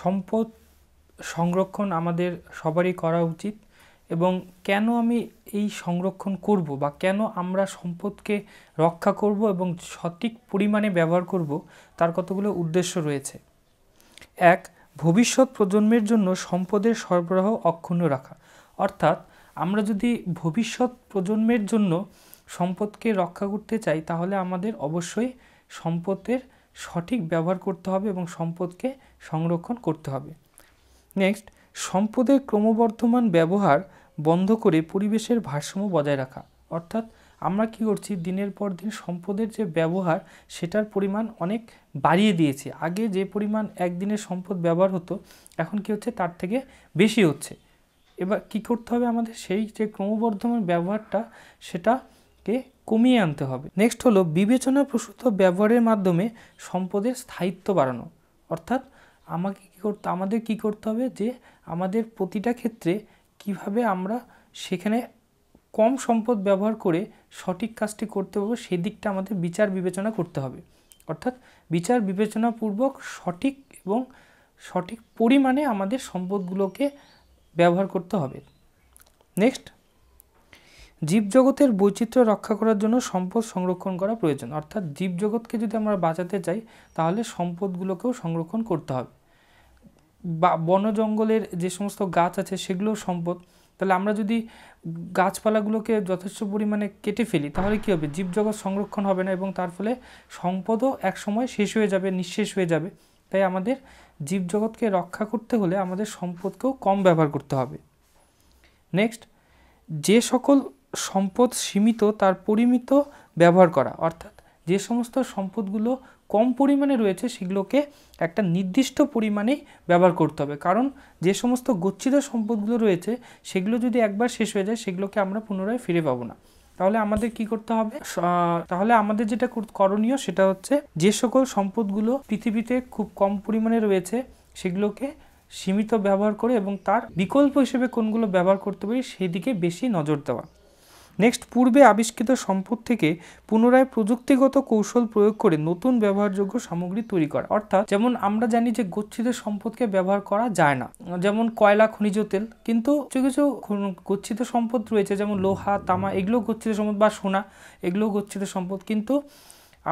সম্পদ সংরক্ষণ আমাদের সবারই করা উচিত এবং কেন আমি এই সংরক্ষণ করব বা কেন আমরা সম্পদকে রক্ষা করব এবং সঠিক পরিমাণে ব্যবহার করব তার কতগুলো উদ্দেশ্য রয়েছে এক ভবিষ্যৎ প্রজন্মের জন্য সম্পদের সরবরাহ অক্ষুণ্ণ রাখা অর্থাৎ আমরা যদি ভবিষ্যৎ প্রজন্মের জন্য সম্পদকে রক্ষা করতে চাই তাহলে আমাদের অবশ্যই সম্পদের সঠিক ব্যবহার করতে হবে এবং সম্পদকে সংরক্ষণ করতে হবে নেক্সট সম্পদের ক্রমবর্ধমান ব্যবহার বন্ধ করে পরিবেশের ভারসাম্য বজায় রাখা অর্থাৎ আমরা কি করছি দিনের পর দিন সম্পদের যে ব্যবহার সেটার পরিমাণ অনেক বাড়িয়ে দিয়েছে আগে যে পরিমাণ একদিনের সম্পদ ব্যবহার হতো এখন কি হচ্ছে তার থেকে বেশি হচ্ছে এবার কি করতে হবে আমাদের সেই যে ক্রমবর্ধমান ব্যবহারটা সেটাকে কমিয়ে আনতে হবে নেক্সট হলো বিবেচনা প্রসূত ব্যবহারের মাধ্যমে সম্পদের স্থায়িত্ব বাড়ানো অর্থাৎ আমাকে কী করতে আমাদের কি করতে হবে যে আমাদের প্রতিটা ক্ষেত্রে কিভাবে আমরা সেখানে কম সম্পদ ব্যবহার করে সঠিক কাজটি করতে পারবো সেই দিকটা আমাদের বিচার বিবেচনা করতে হবে অর্থাৎ বিচার বিবেচনাপূর্বক সঠিক এবং সঠিক পরিমাণে আমাদের সম্পদগুলোকে ব্যবহার করতে হবে নেক্সট জীবজগতের বৈচিত্র্য রক্ষা করার জন্য সম্পদ সংরক্ষণ করা প্রয়োজন অর্থাৎ জীবজগৎকে যদি আমরা বাঁচাতে চাই তাহলে সম্পদগুলোকেও সংরক্ষণ করতে হবে বা বন জঙ্গলের যে সমস্ত গাছ আছে সেগুলোও সম্পদ তাহলে আমরা যদি গাছপালাগুলোকে যথেষ্ট পরিমাণে কেটে ফেলি তাহলে কী হবে জীবজগৎ সংরক্ষণ হবে না এবং তার ফলে সম্পদও একসময় শেষ হয়ে যাবে নিঃশেষ হয়ে যাবে তাই আমাদের জীবজগৎকে রক্ষা করতে হলে আমাদের সম্পদকেও কম ব্যবহার করতে হবে নেক্সট যে সকল সম্পদ সীমিত তার পরিমিত ব্যবহার করা অর্থাৎ যে সমস্ত সম্পদগুলো কম পরিমাণে রয়েছে সেগুলোকে একটা নির্দিষ্ট পরিমাণে ব্যবহার করতে হবে কারণ যে সমস্ত গচ্ছিত সম্পদগুলো রয়েছে সেগুলো যদি একবার শেষ হয়ে যায় সেগুলোকে আমরা পুনরায় ফিরে পাবো না তাহলে আমাদের কি করতে হবে তাহলে আমাদের যেটা করণীয় সেটা হচ্ছে যে সকল সম্পদগুলো পৃথিবীতে খুব কম পরিমাণে রয়েছে সেগুলোকে সীমিত ব্যবহার করে এবং তার বিকল্প হিসেবে কোনগুলো ব্যবহার করতে পারি সেদিকে বেশি নজর দেওয়া নেক্সট পূর্বে আবিষ্কৃত সম্পদ থেকে পুনরায় প্রযুক্তিগত কৌশল প্রয়োগ করে নতুন ব্যবহারযোগ্য সামগ্রী তৈরি করা অর্থাৎ যেমন আমরা জানি যে গচ্ছিত সম্পদকে ব্যবহার করা যায় না যেমন কয়লা খনিজ তেল কিন্তু কিছু কিছু গচ্ছিত সম্পদ রয়েছে যেমন লোহা তামা এগুলো গচ্ছিত সম্পদ বা সোনা এগুলো গচ্ছিত সম্পদ কিন্তু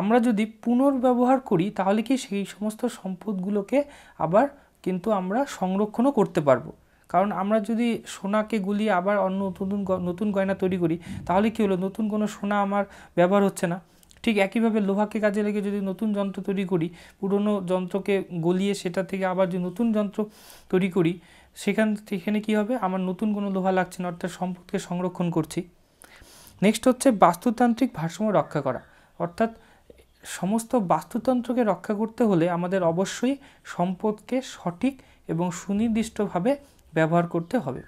আমরা যদি পুনর্ব্যবহার করি তাহলে কি সেই সমস্ত সম্পদগুলোকে আবার কিন্তু আমরা সংরক্ষণও করতে পারবো কারণ আমরা যদি সোনাকে গুলিয়ে আবার অন্য নতুন নতুন গয়না তৈরি করি তাহলে কী হলো নতুন কোনো সোনা আমার ব্যবহার হচ্ছে না ঠিক একইভাবে লোহাকে কাজে লেগে যদি নতুন যন্ত্র তৈরি করি পুরনো যন্ত্রকে গলিয়ে সেটা থেকে আবার যে নতুন যন্ত্র তৈরি করি সেখান সেখানে কী হবে আমার নতুন কোনো লোহা লাগছে না অর্থাৎ সম্পদকে সংরক্ষণ করছি নেক্সট হচ্ছে বাস্তুতান্ত্রিক ভারসাম্য রক্ষা করা অর্থাৎ সমস্ত বাস্তুতন্ত্রকে রক্ষা করতে হলে আমাদের অবশ্যই সম্পদকে সঠিক এবং সুনির্দিষ্টভাবে ব্যবহার করতে হবে